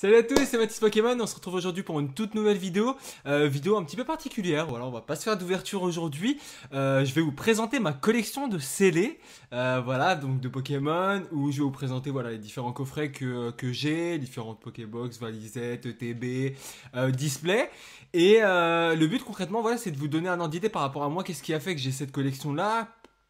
Salut à tous, c'est Mathis Pokémon, on se retrouve aujourd'hui pour une toute nouvelle vidéo, euh, vidéo un petit peu particulière, voilà, on va pas se faire d'ouverture aujourd'hui, euh, je vais vous présenter ma collection de scellés, euh, voilà, donc de Pokémon, où je vais vous présenter, voilà, les différents coffrets que, que j'ai, différentes Pokébox, valisettes, e TB, display, et le but concrètement, voilà, c'est de vous donner un ordre d'idée par rapport à moi, qu'est-ce qui a fait que j'ai cette collection-là,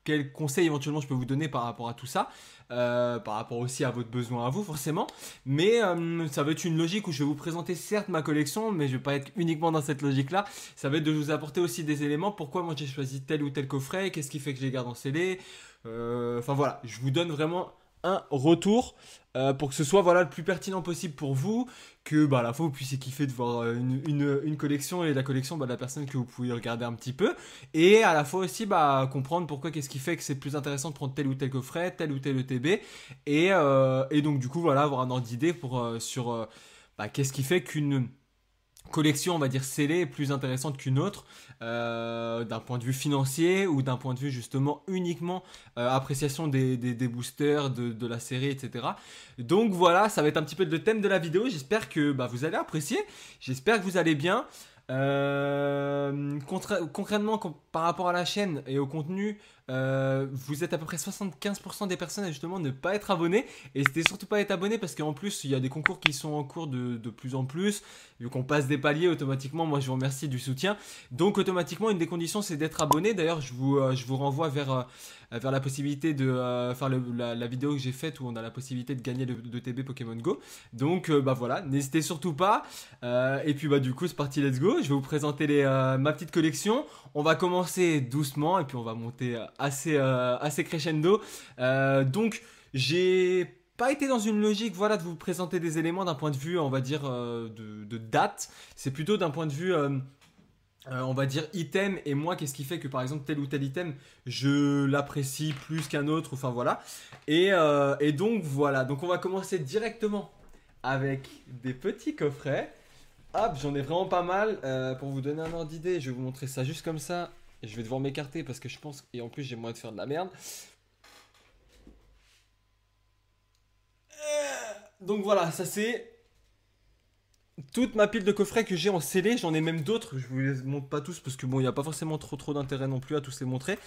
quels conseils éventuellement je peux vous donner par rapport à tout ça, euh, par rapport aussi à votre besoin à vous forcément. Mais euh, ça va être une logique où je vais vous présenter certes ma collection, mais je vais pas être uniquement dans cette logique-là. Ça va être de vous apporter aussi des éléments, pourquoi moi j'ai choisi tel ou tel coffret, qu'est-ce qui fait que je les garde en scellé. Euh, enfin voilà, je vous donne vraiment un retour euh, pour que ce soit voilà le plus pertinent possible pour vous, que à la fois vous puissiez kiffer de voir euh, une, collection et la collection bah, de la personne que vous pouvez regarder un petit peu, et à la fois aussi bah, comprendre pourquoi, qu'est-ce qui fait que c'est plus intéressant de prendre tel ou tel coffret, tel ou tel ETB, et, euh, et donc du coup voilà avoir un ordre d'idée pour sur bah, qu'est-ce qui fait qu'une collection, on va dire, scellée plus intéressante qu'une autre, euh, d'un point de vue financier ou d'un point de vue justement uniquement euh, appréciation des, boosters, de, la série, etc. Donc voilà, ça va être un petit peu le thème de la vidéo. J'espère que bah, vous allez apprécier, j'espère que vous allez bien. Euh, concrètement, par rapport à la chaîne et au contenu, euh, vous êtes à peu près 75% des personnes à justement ne pas être abonné. Et c'était surtout pas être abonné parce qu'en plus, il y a des concours qui sont en cours de, plus en plus. Vu qu'on passe des paliers, automatiquement, moi je vous remercie du soutien. Donc, automatiquement, une des conditions c'est d'être abonné. D'ailleurs, je vous, euh, je vous renvoie vers, euh, vers la possibilité de faire la, vidéo que j'ai faite où on a la possibilité de gagner le, TB Pokémon Go. Donc, bah voilà, n'hésitez surtout pas. et puis, bah du coup, c'est parti, let's go. Je vais vous présenter les, ma petite collection. On va commencer doucement et puis on va monter assez, euh, assez crescendo. Euh, donc, j'ai pas été dans une logique voilà de vous présenter des éléments d'un point de vue on va dire euh, de, date c'est plutôt d'un point de vue on va dire item et moi qu'est-ce qui fait que par exemple tel ou tel item je l'apprécie plus qu'un autre enfin voilà et, et, donc voilà donc on va commencer directement avec des petits coffrets hop j'en ai vraiment pas mal pour vous donner un ordre d'idée je vais vous montrer ça juste comme ça je vais devoir m'écarter parce que je pense. Et en plus, j'ai moyen de faire de la merde. Euh, donc voilà, ça c'est toute ma pile de coffrets que j'ai en scellé, j'en ai même d'autres, je vous les montre pas tous parce que bon, il n'y a pas forcément trop trop d'intérêt non plus à tous les montrer.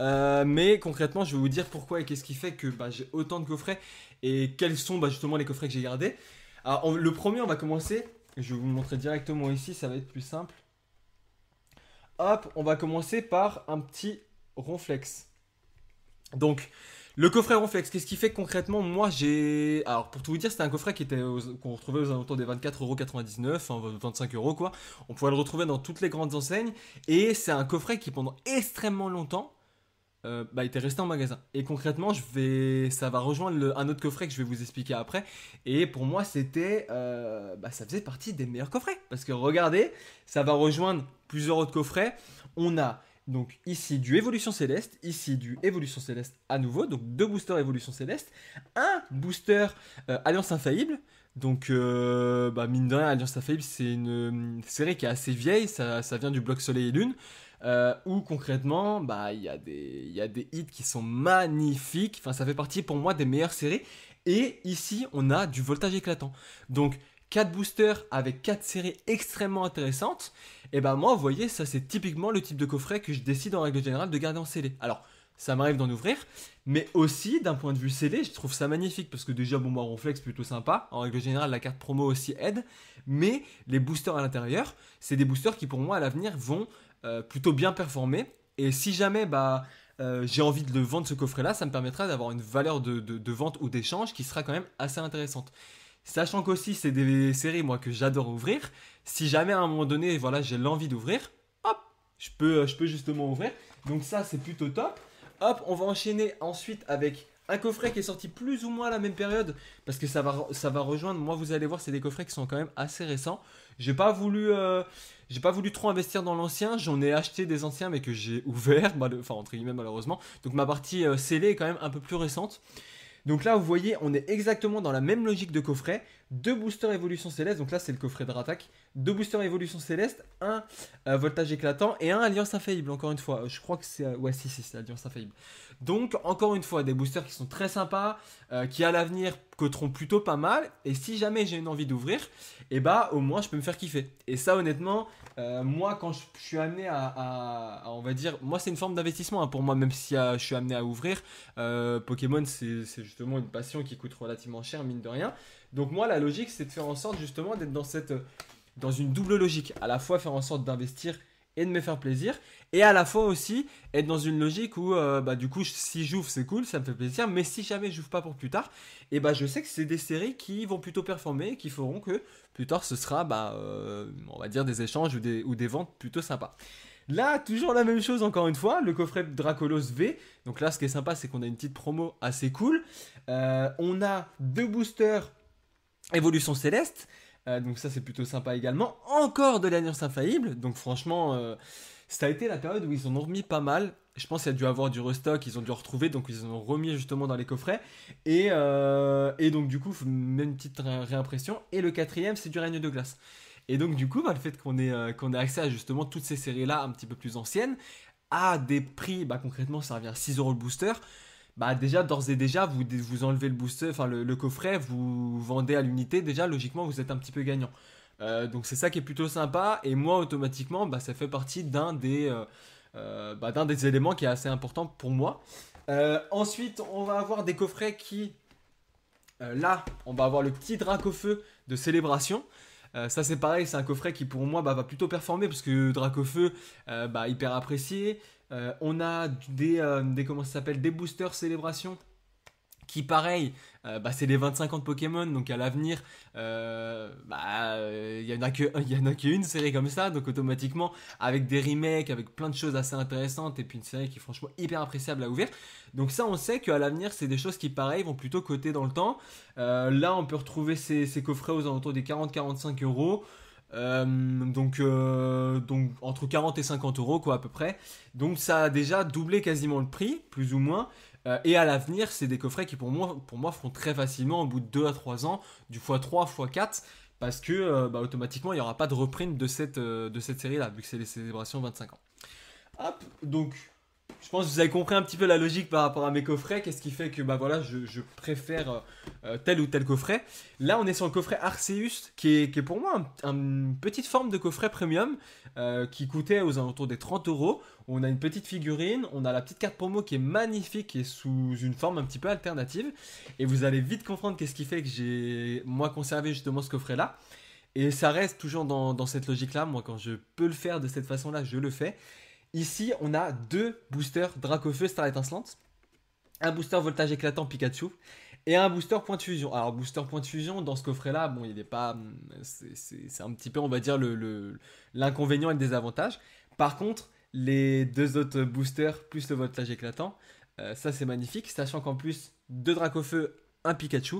Euh, mais concrètement, je vais vous dire pourquoi et qu'est-ce qui fait que bah, j'ai autant de coffrets et quels sont bah, justement les coffrets que j'ai gardés. Alors, le premier, on va commencer, je vais vous montrer directement ici, ça va être plus simple. Hop, on va commencer par un petit ronflex. Donc, le coffret ronflex, qu'est-ce qui fait concrètement Moi, j'ai. Alors, pour tout vous dire, c'était un coffret qui était qu'on retrouvait aux alentours des 24,99€, hein, 25 euros quoi. On pouvait le retrouver dans toutes les grandes enseignes. Et c'est un coffret qui, pendant extrêmement longtemps, euh, bah, il était resté en magasin. Et concrètement, je vais, ça va rejoindre un autre coffret que je vais vous expliquer après. Et pour moi, c'était, euh, bah, ça faisait partie des meilleurs coffrets. Parce que regardez, ça va rejoindre plusieurs autres coffrets. On a donc ici du Évolution Céleste, ici du Évolution Céleste à nouveau, donc deux boosters Évolution Céleste, un booster euh, Alliance Infaillible, donc, bah mine de rien, Alliance Infaillible, c'est une, série qui est assez vieille, ça, ça, vient du bloc Soleil et Lune. Euh, où concrètement, bah il y, a des, y des hits qui sont magnifiques. Enfin, ça fait partie pour moi des meilleures séries. Et ici, on a du voltage éclatant. Donc, 4 boosters avec 4 séries extrêmement intéressantes. Et ben moi, vous voyez, ça c'est typiquement le type de coffret que je décide en règle générale de garder en scellé. Alors, ça m'arrive d'en ouvrir. Mais aussi, d'un point de vue scellé, je trouve ça magnifique parce que déjà, bon, moi, Ronflex, plutôt sympa. En règle générale, la carte promo aussi aide. Mais les boosters à l'intérieur, c'est des boosters qui, pour moi, à l'avenir, vont euh, plutôt bien performé. Et si jamais bah, euh, j'ai envie de le vendre ce coffret-là, ça me permettra d'avoir une valeur de, de, vente ou d'échange qui sera quand même assez intéressante. Sachant qu'aussi, c'est des séries, moi, que j'adore ouvrir. Si jamais à un moment donné, voilà, j'ai l'envie d'ouvrir, hop, je peux, je peux justement ouvrir. Donc ça, c'est plutôt top. Hop, on va enchaîner ensuite avec un coffret qui est sorti plus ou moins à la même période, parce que ça va, ça va rejoindre, moi vous allez voir, c'est des coffrets qui sont quand même assez récents. J'ai pas voulu... Euh, j'ai pas voulu trop investir dans l'ancien, j'en ai acheté des anciens mais que j'ai ouvert, enfin entre guillemets malheureusement. Donc ma partie euh, scellée est quand même un peu plus récente. Donc là vous voyez on est exactement dans la même logique de coffret, deux boosters évolution céleste. Donc là, c'est le coffret de rattaque. Deux boosters évolution céleste, un euh, voltage éclatant et un alliance infaillible. Encore une fois, euh, je crois que c'est. Euh, ouais, si, si, c'est alliance infaillible. Donc, encore une fois, des boosters qui sont très sympas, qui à l'avenir coteront plutôt pas mal. Et si jamais j'ai une envie d'ouvrir, et eh bah ben, au moins je peux me faire kiffer. Et ça, honnêtement, moi, quand je, suis amené à, On va dire. Moi, c'est une forme d'investissement hein, pour moi, même si je suis amené à ouvrir. Pokémon, c'est justement une passion qui coûte relativement cher, mine de rien. Donc moi, la logique, c'est de faire en sorte justement d'être dans cette dans une double logique. À la fois faire en sorte d'investir et de me faire plaisir, et à la fois aussi être dans une logique où euh, bah du coup si j'ouvre c'est cool, ça me fait plaisir, mais si jamais j'ouvre pas pour plus tard, et bah je sais que c'est des séries qui vont plutôt performer et qui feront que plus tard ce sera bah euh, on va dire des échanges ou des, ou des ventes plutôt sympas. Là, toujours la même chose encore une fois, le coffret Dracolos V. Donc là, ce qui est sympa, c'est qu'on a une petite promo assez cool. Euh, on a deux boosters Évolution céleste, euh, donc ça c'est plutôt sympa également. Encore de l'Alliance infaillible, donc franchement, euh, ça a été la période où ils en ont remis pas mal. Je pense qu'il y a dû avoir du restock, ils ont dû retrouver, donc ils en ont remis justement dans les coffrets. Et, euh, donc du coup, même une petite réimpression. Et le quatrième, c'est du règne de glace. Et donc du coup, bah, le fait qu'on ait, qu'on accès à justement toutes ces séries-là un petit peu plus anciennes, à des prix, bah, concrètement ça revient à 6 euros le booster. Bah, déjà d'ores et déjà vous vous enlevez le booster, enfin le, coffret, vous vendez à l'unité, déjà logiquement vous êtes un petit peu gagnant. Euh, donc c'est ça qui est plutôt sympa et moi automatiquement bah, ça fait partie d'un des euh, euh, bah, d'un des éléments qui est assez important pour moi. ensuite on va avoir des coffrets qui là on va avoir le petit drac feu de célébration. ça c'est pareil, c'est un coffret qui pour moi va plutôt performer parce que Dracofeu, feu bah, hyper apprécié. Euh, on a euh, des, comment ça s'appelle des boosters célébration qui pareil, euh, bah, c'est les 25 ans de Pokémon, donc à l'avenir, bah, il n'y en, a qu'une série comme ça, donc automatiquement, avec des remakes, avec plein de choses assez intéressantes, et puis une série qui est franchement hyper appréciable à ouvrir. Donc ça, on sait qu'à l'avenir, c'est des choses qui, pareil, vont plutôt coter dans le temps. là, on peut retrouver ces, ces coffrets aux alentours des 40-45 euros. Euh, donc, euh, donc entre 40 et 50 euros quoi à peu près. Donc ça a déjà doublé quasiment le prix, plus ou moins. Euh, et à l'avenir, c'est des coffrets qui pour moi, pour moi feront très facilement au bout de 2 à 3 ans, du x3, x4 parce que bah, automatiquement il n'y aura pas de reprint de cette, de cette série là, vu que c'est les célébrations 25 ans. Hop, donc je pense que vous avez compris un petit peu la logique par rapport à mes coffrets. Qu'est-ce qui fait que bah voilà, je, préfère euh, euh, tel ou tel coffret. Là, on est sur le coffret Arceus, qui est, pour moi une petite forme de coffret premium euh, qui coûtait aux alentours des 30 euros. On a une petite figurine, on a la petite carte promo qui est magnifique et sous une forme un petit peu alternative. Et vous allez vite comprendre qu'est-ce qui fait que j'ai moi conservé justement ce coffret-là. Et ça reste toujours dans cette logique-là. Moi, quand je peux le faire de cette façon-là, je le fais. Ici, on a deux boosters Dracofeu Star Étincelante, un booster Voltage Éclatant Pikachu et un booster Point de Fusion. Alors, booster Point de Fusion, dans ce coffret-là, bon, il n'est pas. C'est un petit peu, on va dire, l'inconvénient le, l'inconvénient et le désavantage. Par contre, les deux autres boosters plus le Voltage Éclatant, euh, ça c'est magnifique, sachant qu'en plus, deux Dracofeu, un Pikachu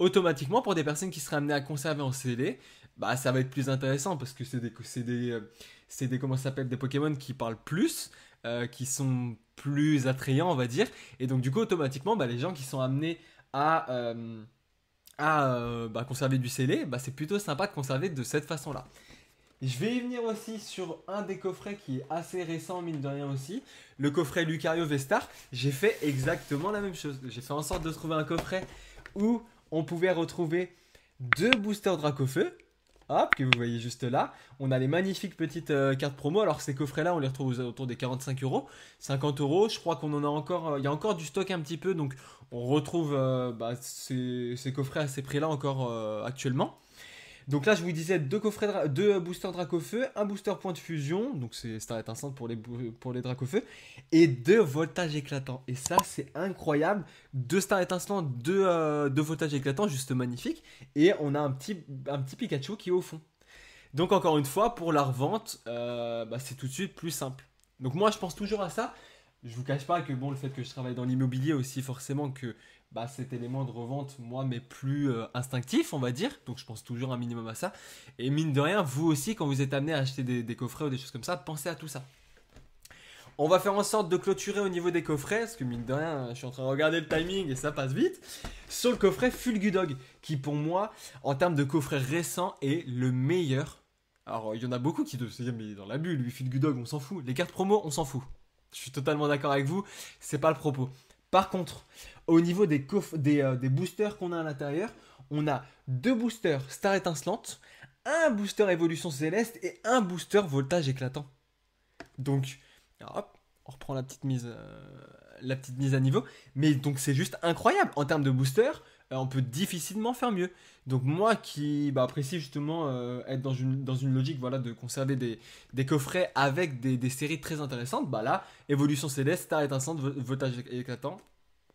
automatiquement pour des personnes qui seraient amenées à conserver en CD, bah ça va être plus intéressant parce que c'est des euh, c'est des comment s'appelle des Pokémon qui parlent plus euh, qui sont plus attrayants on va dire et donc du coup automatiquement bah, les gens qui sont amenés à euh, à bah, conserver du scellé bah c'est plutôt sympa de conserver de cette façon là je vais y venir aussi sur un des coffrets qui est assez récent, mine de rien aussi. Le coffret Lucario Vestar. J'ai fait exactement la même chose. J'ai fait en sorte de trouver un coffret où on pouvait retrouver deux boosters Dracofeu, hop, que vous voyez juste là. On a les magnifiques petites euh, cartes promo. Alors ces coffrets-là, on les retrouve autour des 45 euros, 50 euros. Je crois qu'on en a encore, euh, il y a encore du stock un petit peu, donc on retrouve euh, bah, ces, ces, coffrets à ces prix-là encore actuellement. Donc là, je vous disais deux, coffrets deux boosters feu, un booster point de fusion, donc c'est Star Étincelant pour les, pour les et deux voltages éclatants. Et ça, c'est incroyable. Deux Star Étincelants, euh, deux, voltages éclatants, juste magnifique. Et on a un petit, un petit Pikachu qui est au fond. Donc encore une fois, pour la revente, euh, bah, c'est tout de suite plus simple. Donc moi, je pense toujours à ça. Je vous cache pas que bon, le fait que je travaille dans l'immobilier aussi, forcément que bah, cet élément de revente, moi, mais plus euh, instinctif, on va dire. Donc je pense toujours un minimum à ça. Et mine de rien, vous aussi, quand vous êtes amené à acheter des, coffrets ou des choses comme ça, pensez à tout ça. On va faire en sorte de clôturer au niveau des coffrets, parce que mine de rien, je suis en train de regarder le timing et ça passe vite, sur le coffret Fulgudog, qui pour moi, en termes de coffret récent, est le meilleur. Alors, il y en a beaucoup qui se disent mais dans la bulle, lui, Fulgudog, on s'en fout. Les cartes promo, on s'en fout. Je suis totalement d'accord avec vous, c'est pas le propos. Par contre, au niveau des, euh, des boosters qu'on a à l'intérieur, on a deux boosters Star étincelante, un booster évolution céleste et un booster voltage éclatant. Donc, on reprend la petite mise, euh, la petite mise à niveau. Mais donc c'est juste incroyable en termes de boosters. Euh, on peut difficilement faire mieux. Donc moi qui bah, apprécie justement euh, être dans une, dans une logique voilà, de conserver des, coffrets avec des, séries très intéressantes, bah là, Évolution Céleste, Star Étincente, votage éclatant,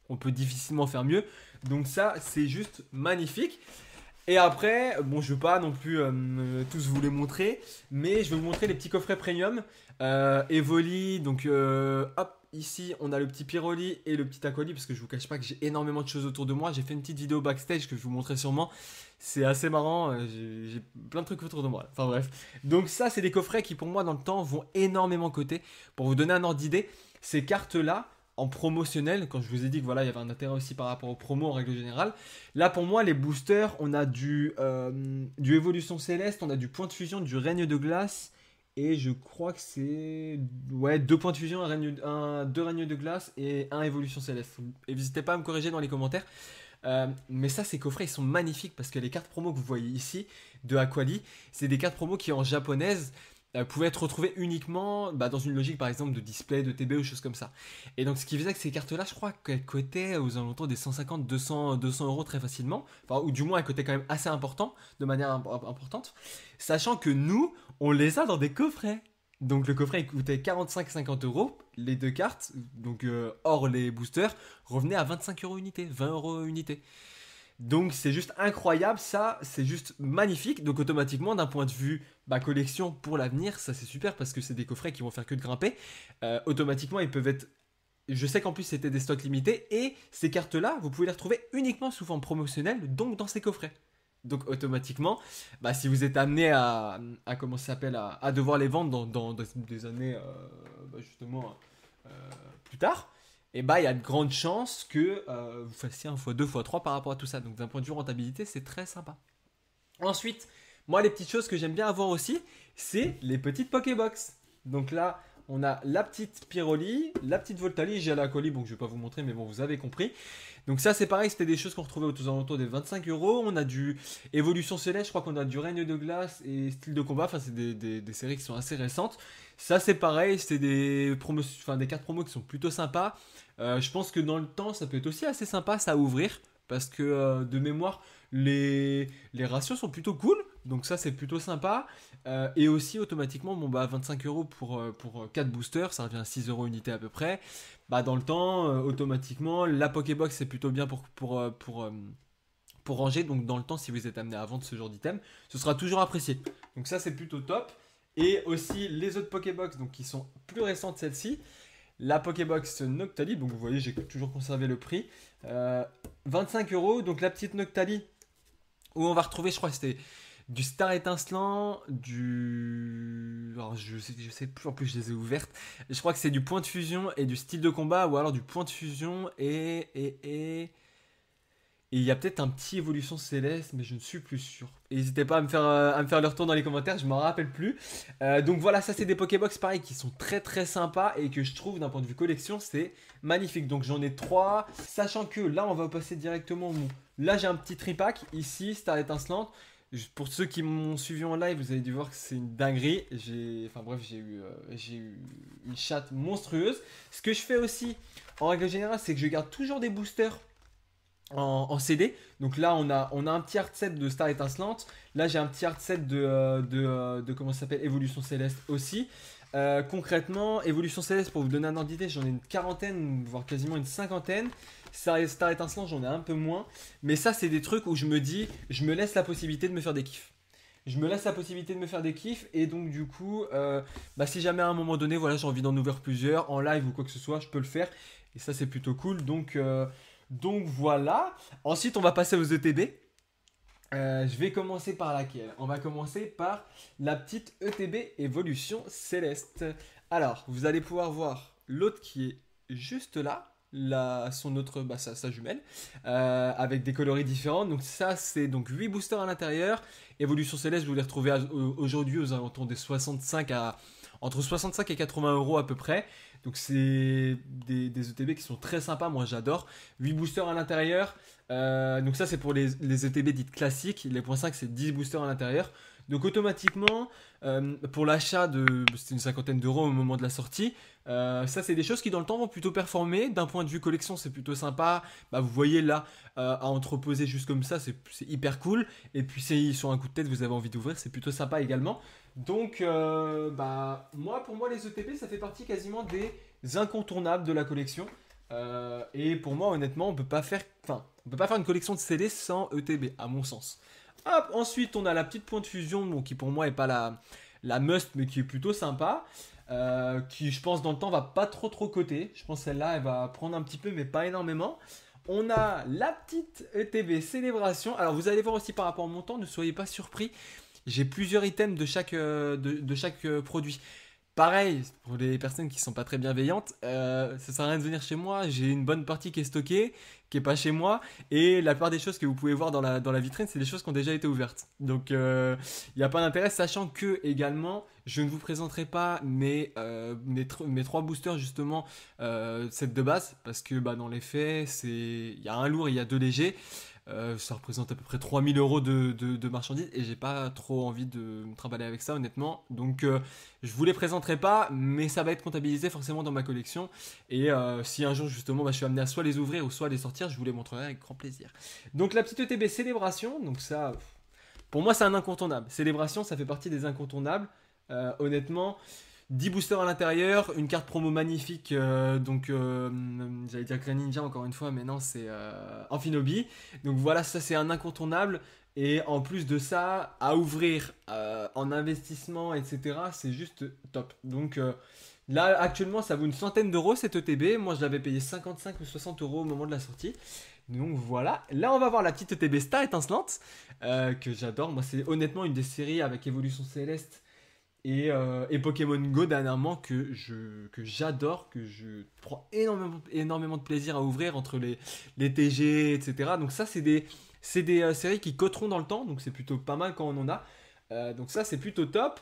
on peut difficilement faire mieux. Donc ça, c'est juste magnifique. Et après, bon, je ne veux pas non plus euh, tous vous les montrer, mais je vais vous montrer les petits coffrets premium. Évoli, Evoli, donc hop, ici, on a le petit Pyroli et le petit Aquali parce que je vous cache pas que j'ai énormément de choses autour de moi. J'ai fait une petite vidéo backstage que je vous montrer sûrement. C'est assez marrant, euh, j'ai plein de trucs autour de moi. Enfin bref. Donc ça, c'est des coffrets qui pour moi dans le temps vont énormément coter. Pour vous donner un ordre d'idée, ces cartes-là, en promotionnel, quand je vous ai dit que voilà, il y avait un intérêt aussi par rapport aux promos en règle générale. Là, pour moi, les boosters, on a du, euh, du Évolution Céleste, on a du Point de Fusion, du Règne de Glace, et je crois que c'est. Ouais, deux points de fusion, un deux règnes de glace et un évolution céleste. Et n'hésitez pas à me corriger dans les commentaires. Euh, mais ça, ces coffrets, ils sont magnifiques parce que les cartes promo que vous voyez ici de Aquali, c'est des cartes promo qui en japonaise euh, pouvaient être retrouvées uniquement bah, dans une logique par exemple de display, de TB ou choses comme ça. Et donc ce qui faisait que ces cartes-là, je crois qu'elles cotaient aux alentours des 150, 200, 200 euros très facilement, enfin, ou du moins elles cotaient quand même assez important, de manière importante, sachant que nous, on les a dans des coffrets. Donc le coffret coûtait 45-50 euros. Les deux cartes, donc hors euh, les boosters, revenaient à 25 euros unité, 20 euros unité. Donc c'est juste incroyable, ça, c'est juste magnifique. Donc automatiquement, d'un point de vue bah, collection pour l'avenir, ça c'est super parce que c'est des coffrets qui vont faire que de grimper. Euh, automatiquement, ils peuvent être je sais qu'en plus c'était des stocks limités et ces cartes-là, vous pouvez les retrouver uniquement sous forme promotionnelle, donc dans ces coffrets. Donc automatiquement, bah, si vous êtes amené à, à comment à, devoir les vendre dans, des années euh, bah, justement euh, plus tard, et eh bah il y a de grandes chances que euh, vous fassiez un fois 2 fois 3 par rapport à tout ça. Donc d'un point de vue rentabilité, c'est très sympa. Ensuite, moi les petites choses que j'aime bien avoir aussi, c'est les petites Pokébox. Donc là, on a la petite Piroli, la petite Voltali, j'ai la colis, donc je vais pas vous montrer, mais bon, vous avez compris. Donc ça, c'est pareil, c'était des choses qu'on retrouvait aux alentours des 25 euros. On a du Évolution Céleste, je crois qu'on a du Règne de Glace et Style de Combat, enfin, c'est des, séries qui sont assez récentes. Ça, c'est pareil, c'est des, promos, enfin, des cartes promo qui sont plutôt sympas. Euh, je pense que dans le temps, ça peut être aussi assez sympa, ça, à ouvrir, parce que euh, de mémoire, les, les ratios sont plutôt cool. Donc ça c'est plutôt sympa. Euh, et aussi automatiquement, bon bah 25 euros pour, euh, pour 4 euh, boosters, ça revient à 6 euros unité à peu près. Bah dans le temps, automatiquement, la Pokébox c'est plutôt bien pour, pour, pour, ranger. Donc dans le temps, si vous êtes amené à vendre ce genre d'item, ce sera toujours apprécié. Donc ça c'est plutôt top. Et aussi les autres Pokébox, donc qui sont plus récentes celle ci La Pokébox Noctali, donc vous voyez, j'ai toujours conservé le prix. 25 euros, donc la petite Noctali, où on va retrouver, je crois c'était du Star Étincelant, du. Alors, je sais, sais plus, en plus je les ai ouvertes. Je crois que c'est du point de fusion et du style de combat, ou alors du point de fusion et. et, et... il y a peut-être un petit évolution céleste, mais je ne suis plus sûr. N'hésitez pas à me faire, euh, à me faire leur tour dans les commentaires, je m'en rappelle plus. Euh, donc voilà, ça c'est des Pokébox pareil qui sont très très sympas et que je trouve d'un point de vue collection, c'est magnifique. Donc j'en ai trois, sachant que là on va passer directement au... Là j'ai un petit tripack, ici Star étincelant pour ceux qui m'ont suivi en live, vous avez dû voir que c'est une dinguerie. J'ai, enfin bref, euh, j'ai eu, une chatte monstrueuse. Ce que je fais aussi, en règle générale, c'est que je garde toujours des boosters en, CD. Donc là, on a, un petit art set de Star Étincelante. Là, j'ai un petit art set de, Evolution euh, de, comment s'appelle Évolution Céleste aussi. Euh, concrètement, Évolution Céleste, pour vous donner un ordre d'idée, j'en ai une quarantaine, voire quasiment une cinquantaine. Star, un Étincelant, j'en ai un peu moins. Mais ça, c'est des trucs où je me dis, je me laisse la possibilité de me faire des kiffs je me laisse la possibilité de me faire des kiffs et donc du coup euh, bah, si jamais à un moment donné voilà j'ai envie d'en ouvrir plusieurs en live ou quoi que ce soit je peux le faire et ça c'est plutôt cool donc euh, donc voilà ensuite on va passer aux ETB euh, je vais commencer par laquelle On va commencer par la petite ETB Evolution Céleste. Alors, vous allez pouvoir voir l'autre qui est juste là son autre, bah, sa, jumelle, euh, avec des coloris différents. Donc ça, c'est donc 8 boosters à l'intérieur. Évolution Céleste, vous les retrouvez aujourd'hui aux alentours des 65 à entre 65 et 80 euros à peu près. Donc c'est des, des ETB qui sont très sympas, moi j'adore. 8 boosters à l'intérieur. Euh, donc ça c'est pour les, les ETB dites classiques. Les points 5 c'est 10 boosters à l'intérieur. Donc automatiquement, euh, pour l'achat de, c'était une cinquantaine d'euros au moment de la sortie, euh, ça c'est des choses qui dans le temps vont plutôt performer. D'un point de vue collection, c'est plutôt sympa. Bah, vous voyez là, euh, à entreposer juste comme ça, c'est hyper cool. Et puis si sur un coup de tête, vous avez envie d'ouvrir, c'est plutôt sympa également. Donc bah moi, pour moi, les ETP, ça fait partie quasiment des incontournables de la collection. et pour moi, honnêtement, on peut pas faire, enfin, on peut pas faire une collection de CD sans ETB, à mon sens ensuite on a la petite pointe fusion, qui pour moi est pas la, la must, mais qui est plutôt sympa. Euh, qui je pense dans le temps va pas trop trop côté. Je pense celle-là elle va prendre un petit peu mais pas énormément. On a la petite ETB célébration. Alors vous allez voir aussi par rapport au montant, ne soyez pas surpris. J'ai plusieurs items de chaque, euh, de chaque euh, produit. Pareil, pour les personnes qui sont pas très bienveillantes, euh, ça sert à rien de venir chez moi, j'ai une bonne partie qui est stockée, qui est pas chez moi, et la plupart des choses que vous pouvez voir dans la, vitrine, c'est des choses qui ont déjà été ouvertes. Donc il euh, n'y a pas d'intérêt, sachant que également, je ne vous présenterai pas mes, euh, trois boosters justement, cette de base, parce que bah, dans les faits, il y a un lourd et il y a deux légers. Euh, ça représente à peu près 3000 euros de, de, de, marchandises et j'ai pas trop envie de me trimballer avec ça honnêtement. Donc euh, je vous les présenterai pas, mais ça va être comptabilisé forcément dans ma collection. Et euh, si un jour justement bah, je suis amené à soit les ouvrir ou soit les sortir, je vous les montrerai avec grand plaisir. Donc la petite ETB célébration, donc ça, pour moi c'est un incontournable. Célébration, ça fait partie des incontournables. honnêtement. 10 boosters à l'intérieur, une carte promo magnifique, euh, donc euh, j'allais dire Ninja encore une fois, mais non, c'est euh, Amphinobi. Donc voilà, ça c'est un incontournable. Et en plus de ça, à ouvrir en investissement, etc., c'est juste top. Donc là, actuellement, ça vaut une centaine d'euros cette ETB. Moi, je l'avais payé 55 ou 60 euros au moment de la sortie. Donc voilà, là on va voir la petite ETB Star étincelante, que j'adore. Moi, c'est honnêtement une des séries avec Évolution Céleste euh, et, Pokémon Go dernièrement que je que j'adore, que je prends énormément énormément de plaisir à ouvrir entre les les TG etc. Donc ça c'est des c'est des euh, séries qui coteront dans le temps, donc c'est plutôt pas mal quand on en a. Euh, donc ça c'est plutôt top.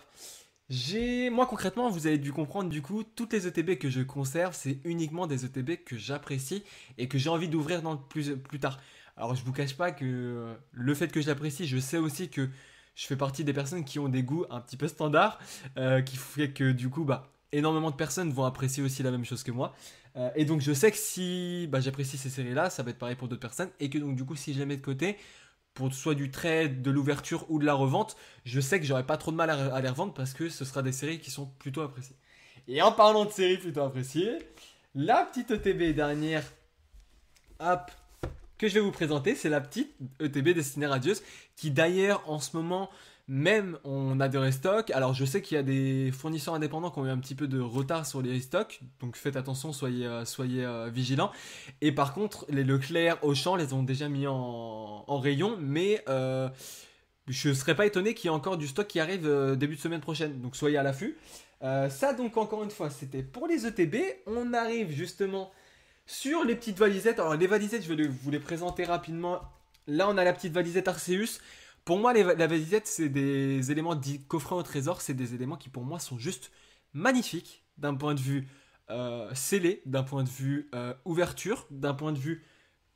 J'ai moi concrètement vous avez dû comprendre du coup toutes les ETB que je conserve c'est uniquement des ETB que j'apprécie et que j'ai envie d'ouvrir dans plus plus tard. Alors je vous cache pas que le fait que j'apprécie, je sais aussi que je fais partie des personnes qui ont des goûts un petit peu standards, euh, qui fait que du coup, bah, énormément de personnes vont apprécier aussi la même chose que moi. Euh, et donc je sais que si bah, j'apprécie ces séries-là, ça va être pareil pour d'autres personnes, et que donc du coup, si je les mets de côté, pour soit du trade, de l'ouverture ou de la revente, je sais que j'aurai pas trop de mal à, à, les revendre parce que ce sera des séries qui sont plutôt appréciées. Et en parlant de séries plutôt appréciées, la petite tv dernière, hop, que je vais vous présenter, c'est la petite ETB destinée à Radius, qui d'ailleurs en ce moment même on a des restocks. Alors je sais qu'il y a des fournisseurs indépendants qui ont eu un petit peu de retard sur les restocks, donc faites attention, soyez, euh, soyez euh, vigilants. Et par contre, les Leclerc, Auchan les ont déjà mis en, rayon, mais euh, je ne serais pas étonné qu'il y ait encore du stock qui arrive début de semaine prochaine, donc soyez à l'affût. ça donc encore une fois, c'était pour les ETB. On arrive justement sur les petites valisettes. Alors, les valisettes, je vais vous les présenter rapidement. Là, on a la petite valisette Arceus. Pour moi, les, la valisette, c'est des éléments dits coffrets au trésor. C'est des éléments qui, pour moi, sont juste magnifiques d'un point de vue euh, scellé, d'un point de vue euh, ouverture, d'un point de vue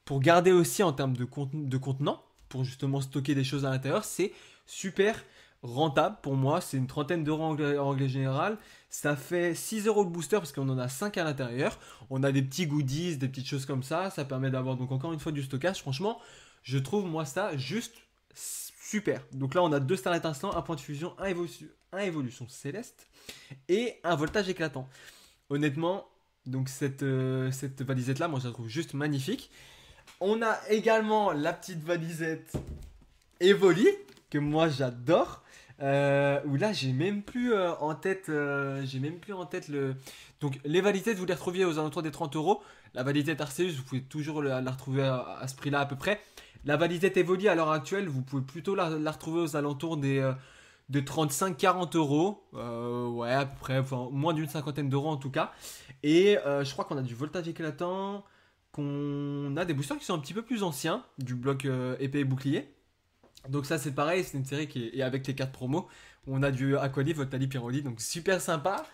pour garder aussi en termes de, de contenant, pour justement stocker des choses à l'intérieur. C'est super rentable pour moi. C'est une trentaine d'euros en anglais général. Ça fait 6 euros le booster parce qu'on en a 5 à l'intérieur. On a des petits goodies, des petites choses comme ça. Ça permet d'avoir donc encore une fois du stockage. Franchement, je trouve moi ça juste super. Donc là, on a deux starlets instant, un point de fusion, un, évolution, un évolution céleste et un voltage éclatant. Honnêtement, donc cette, euh, cette valisette là, moi je la trouve juste magnifique. On a également la petite valisette Evoli que moi j'adore. Euh, là j'ai même plus euh, en tête euh, j'ai même plus en tête le donc les validettes vous les retrouviez aux alentours des 30 euros la validette Arceus vous pouvez toujours la, retrouver à, ce prix là à peu près la validette Evoli à l'heure actuelle vous pouvez plutôt la, retrouver aux alentours des euh, de 35-40 euros, ouais à peu près, enfin, moins d'une cinquantaine d'euros en tout cas. Et je crois qu'on a du voltage éclatant, qu'on a des boosters qui sont un petit peu plus anciens, du bloc épée et bouclier. Donc ça c'est pareil, c'est une série qui est avec les cartes promo. On a du Aqualive, Otali, Piroli, donc super sympa.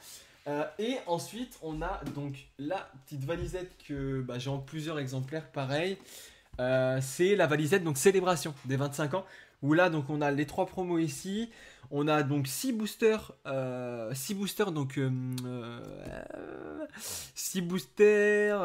Euh, et ensuite on a donc la petite valisette que bah, j'ai en plusieurs exemplaires pareil. Euh, c'est la valisette donc célébration des 25 ans. Oula là donc on a les trois promos ici. On a donc 6 boosters, 6 euh, boosters donc 6 euh, euh, boosters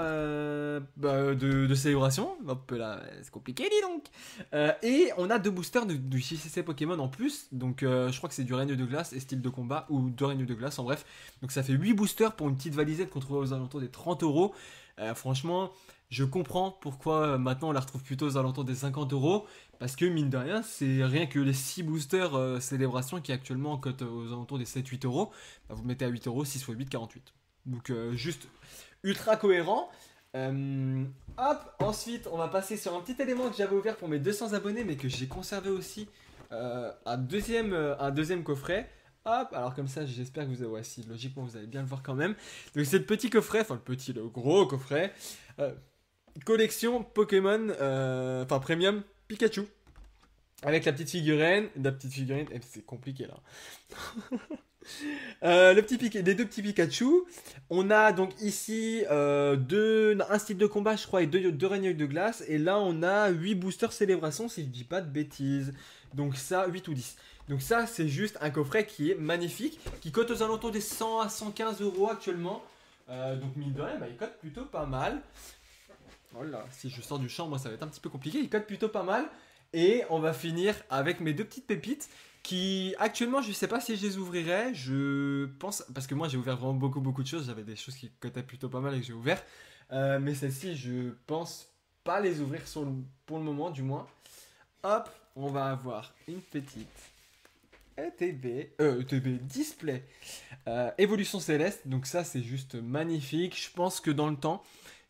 bah, de, célébration. Hop là, c'est compliqué dis donc. et on a deux boosters du de, CCC Pokémon en plus. Donc je crois que c'est du règne de glace et style de combat ou de règne de glace en bref. Donc ça fait 8 boosters pour une petite valisette qu'on trouve aux alentours des 30 euros. Euh, franchement, je comprends pourquoi euh, maintenant on la retrouve plutôt aux alentours des 50 euros. Parce que mine de rien, c'est rien que les 6 boosters euh, célébration qui actuellement cotent aux alentours des 7-8 euros. Bah, vous mettez à 8 euros, 6 x 8, 48. Donc juste ultra cohérent. hop, ensuite on va passer sur un petit élément que j'avais ouvert pour mes 200 abonnés mais que j'ai conservé aussi. un, deuxième, un deuxième coffret. Hop, alors comme ça, j'espère que vous avez, ouais, logiquement, vous allez bien le voir quand même. Donc c'est le petit coffret, enfin le petit, le gros coffret. Euh, collection Pokémon, euh, enfin Premium Pikachu. Avec la petite figurine, la petite figurine, et eh, c'est compliqué là. Euh, le petit les deux petits Pikachu. On a donc ici un style de combat, je crois, et deux, deux de glace. Et là, on a huit boosters célébration, si je dis pas de bêtises. Donc ça, 8 ou 10. Donc ça, c'est juste un coffret qui est magnifique, qui cote aux alentours des 100 à 115 euros actuellement. Euh, donc mine de rien, bah, il cote plutôt pas mal. Oh si je sors du champ, moi ça va être un petit peu compliqué. Il cote plutôt pas mal. Et on va finir avec mes deux petites pépites qui actuellement je ne sais pas si je les ouvrirai. Je pense parce que moi j'ai ouvert vraiment beaucoup beaucoup de choses. J'avais des choses qui cotaient plutôt pas mal et que j'ai ouvert. Euh, mais celles-ci je pense pas les ouvrir pour le moment du moins. Hop, on va avoir une petite ETB, euh, e Display euh, Évolution Céleste. Donc ça, c'est juste magnifique. Je pense que dans le temps,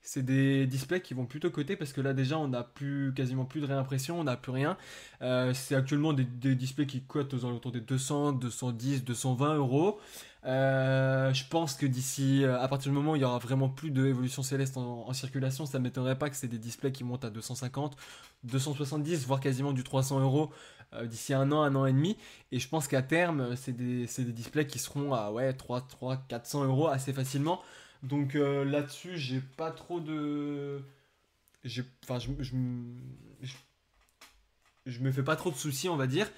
c'est des displays qui vont plutôt côté parce que là déjà on n'a plus quasiment plus de réimpression, on n'a plus rien. Euh, c'est actuellement des, displays qui coûtent aux alentours des 200, 210, 220 euros. Euh, je pense que d'ici, euh, à partir du moment où il y aura vraiment plus de évolution céleste en, circulation, ça ne m'étonnerait pas que c'est des displays qui montent à 250, 270, voire quasiment du 300 euros euh, d'ici un an, un an et demi. Et je pense qu'à terme, c'est des, displays qui seront à ouais, 3, 3, 400 euros assez facilement. Donc euh, là-dessus, j'ai pas trop de. Enfin, je, je, je, me fais pas trop de soucis, on va dire.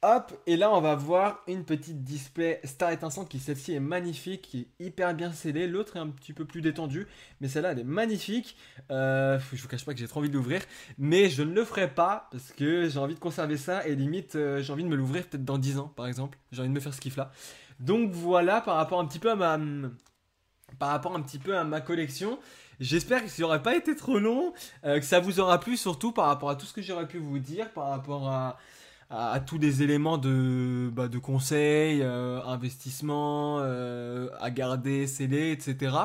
Hop, et là on va voir une petite display Star étincente qui celle-ci est magnifique, qui est hyper bien scellée, l'autre est un petit peu plus détendue, mais celle-là elle est magnifique. Euh, je vous cache pas que j'ai trop envie de l'ouvrir, mais je ne le ferai pas parce que j'ai envie de conserver ça et limite euh, j'ai envie de me l'ouvrir peut-être dans 10 ans par exemple, j'ai envie de me faire ce kiff là. Donc voilà par rapport un petit peu à ma par rapport un petit peu à ma collection. J'espère que ça n'aurait pas été trop long, euh, que ça vous aura plu surtout par rapport à tout ce que j'aurais pu vous dire, par rapport à à, tous les éléments de, bah, de conseils, euh, investissement, euh, à garder, sceller, etc.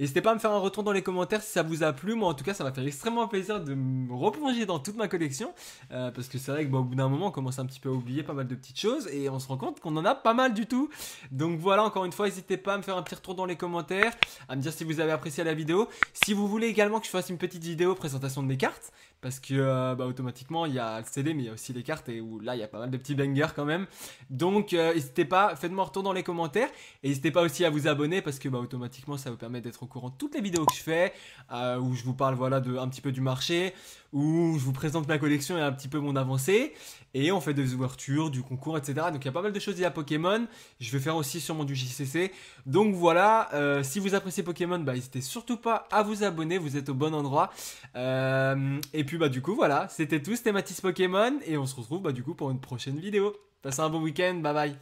N'hésitez pas à me faire un retour dans les commentaires si ça vous a plu. Moi, en tout cas, ça m'a fait extrêmement plaisir de me replonger dans toute ma collection. Euh, parce que c'est vrai que bah, au bout d'un moment, on commence un petit peu à oublier pas mal de petites choses et on se rend compte qu'on en a pas mal du tout. Donc voilà, encore une fois, n'hésitez pas à me faire un petit retour dans les commentaires, à me dire si vous avez apprécié la vidéo. Si vous voulez également que je fasse une petite vidéo présentation de mes cartes, parce que euh, bah, automatiquement il y a le CD mais il y a aussi les cartes et où là il y a pas mal de petits bangers quand même donc euh, n'hésitez pas faites-moi un retour dans les commentaires et n'hésitez pas aussi à vous abonner parce que bah, automatiquement ça vous permet d'être au courant de toutes les vidéos que je fais euh, où je vous parle voilà de un petit peu du marché où je vous présente ma collection et un petit peu mon avancée. Et on fait des ouvertures, du concours, etc. Donc il y a pas mal de choses à Pokémon. Je vais faire aussi sûrement du JCC. Donc voilà, euh, si vous appréciez Pokémon, bah, n'hésitez surtout pas à vous abonner, vous êtes au bon endroit. Euh, et puis bah du coup voilà, c'était tout, c'était Matisse Pokémon. Et on se retrouve bah, du coup pour une prochaine vidéo. Passez un bon week-end, bye bye